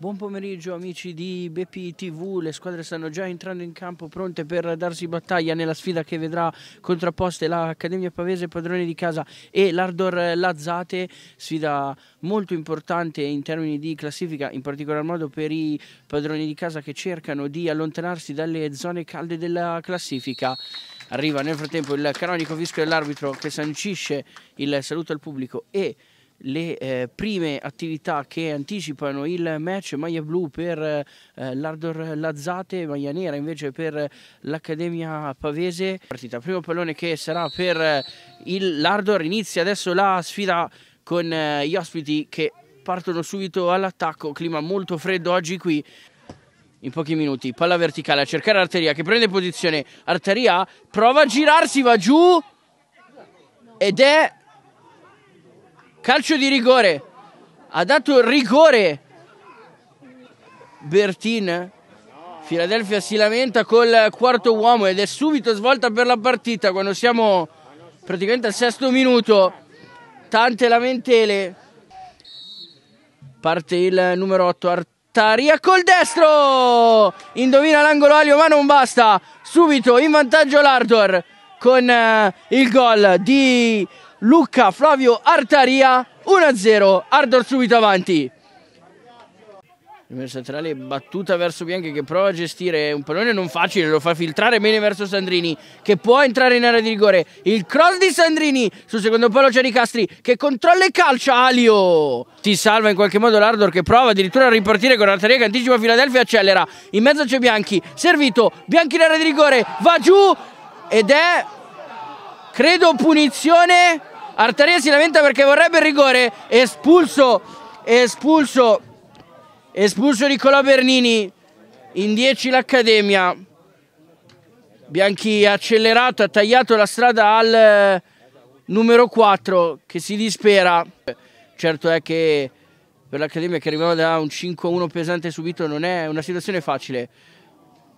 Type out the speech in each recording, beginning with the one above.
Buon pomeriggio amici di Bepi TV, le squadre stanno già entrando in campo pronte per darsi battaglia nella sfida che vedrà contrapposte l'Accademia Pavese Padrone di Casa e l'Ardor Lazzate, sfida molto importante in termini di classifica, in particolar modo per i padroni di casa che cercano di allontanarsi dalle zone calde della classifica. Arriva nel frattempo il canonico fischio dell'arbitro che sancisce il saluto al pubblico e le eh, prime attività che anticipano il match maglia blu per eh, l'Ardor Lazzate, maglia nera invece per l'Accademia Pavese partita, primo pallone che sarà per eh, il, l'Ardor, inizia adesso la sfida con eh, gli ospiti che partono subito all'attacco clima molto freddo oggi qui in pochi minuti, palla verticale a cercare Arteria che prende posizione Arteria prova a girarsi, va giù ed è calcio di rigore, ha dato rigore Bertin. Filadelfia si lamenta col quarto uomo ed è subito svolta per la partita quando siamo praticamente al sesto minuto. Tante lamentele. Parte il numero 8 Artaria col destro. Indovina l'angolo Alio ma non basta. Subito in vantaggio l'Ardor con eh, il gol di Luca Flavio Artaria 1-0 Ardor subito avanti Numero centrale battuta verso Bianchi che prova a gestire un pallone non facile, lo fa filtrare bene verso Sandrini che può entrare in area di rigore. Il cross di Sandrini sul secondo palo c'è Ricastri che controlla e calcia Alio. Ti salva in qualche modo l'Ardor che prova addirittura a ripartire con Arteria che anticipa Filadelfia e accelera. In mezzo c'è Bianchi, servito, Bianchi in area di rigore, va giù ed è credo punizione Artaria si lamenta perché vorrebbe il rigore, espulso, espulso, espulso Nicola Bernini, in 10 l'Accademia. Bianchi ha accelerato, ha tagliato la strada al eh, numero 4 che si dispera. Certo è che per l'Accademia che arrivava da un 5-1 pesante subito non è una situazione facile.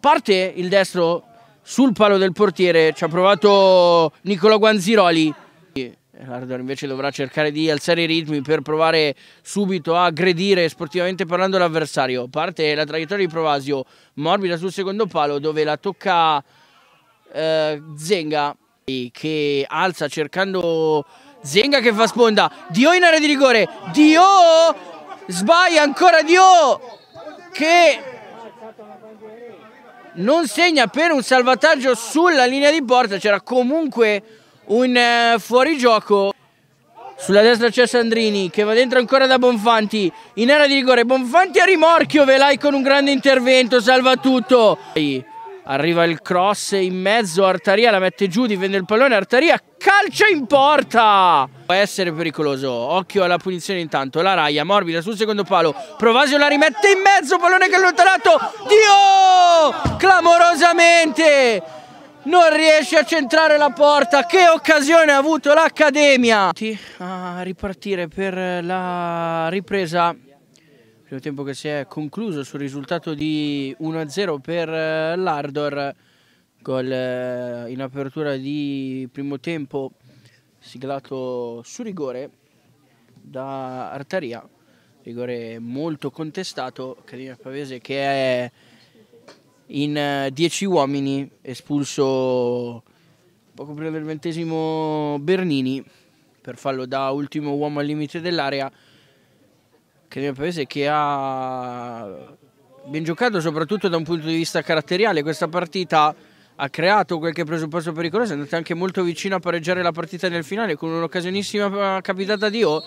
Parte il destro sul palo del portiere, ci ha provato Nicola Guanziroli. Lardon invece dovrà cercare di alzare i ritmi per provare subito a aggredire sportivamente parlando l'avversario. Parte la traiettoria di Provasio, morbida sul secondo palo dove la tocca eh, Zenga che alza cercando Zenga che fa sponda. Dio in area di rigore. Dio sbaglia ancora Dio che non segna per un salvataggio sulla linea di porta. C'era comunque un eh, fuorigioco. Sulla destra c'è Sandrini che va dentro ancora da Bonfanti. In area di rigore Bonfanti a rimorchio, Velai con un grande intervento, salva tutto. Arriva il cross in mezzo, Artaria la mette giù, divende il pallone, Artaria calcia in porta! Può essere pericoloso, occhio alla punizione intanto, la Raia morbida sul secondo palo, Provasio la rimette in mezzo, pallone che è allontanato, Dio! non riesce a centrare la porta che occasione ha avuto l'accademia a ripartire per la ripresa primo tempo che si è concluso sul risultato di 1-0 per eh, l'Ardor gol eh, in apertura di primo tempo siglato su rigore da Artaria rigore molto contestato Carina Pavese che è in 10 eh, uomini, espulso poco prima del ventesimo Bernini per farlo da ultimo uomo al limite dell'area che nel paese che ha ben giocato soprattutto da un punto di vista caratteriale questa partita ha creato qualche presupposto pericoloso è andata anche molto vicino a pareggiare la partita nel finale con un'occasionissima capitata di O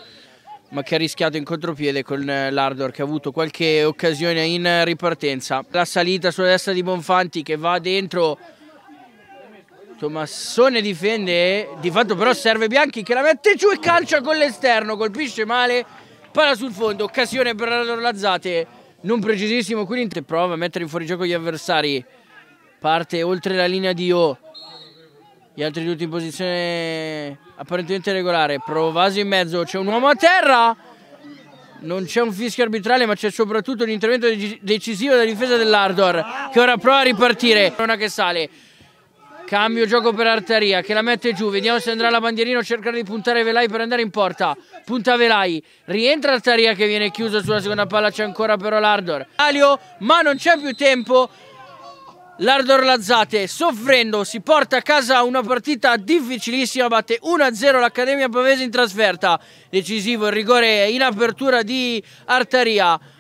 ma che ha rischiato in contropiede con eh, l'Ardor che ha avuto qualche occasione in ripartenza. La salita sulla destra di Bonfanti che va dentro, Tommassone difende, di fatto però serve Bianchi che la mette giù e calcia con l'esterno, colpisce male, palla sul fondo, occasione per l'Ardor Lazzate, non precisissimo, quindi prova a mettere in fuorigioco gli avversari, parte oltre la linea di O gli altri tutti in posizione apparentemente regolare, Provasi in mezzo, c'è un uomo a terra, non c'è un fischio arbitrale ma c'è soprattutto un intervento decisivo della difesa dell'Ardor che ora prova a ripartire, Corona che sale, cambio gioco per Artaria che la mette giù, vediamo se andrà la bandierina o cercare di puntare Velai per andare in porta, punta Velai, rientra Artaria che viene chiuso sulla seconda palla, c'è ancora però l'Ardor, Alio ma non c'è più tempo, Lardor Lazzate, soffrendo, si porta a casa una partita difficilissima, batte 1-0 l'Accademia Pavese in trasferta. Decisivo il rigore in apertura di Artaria.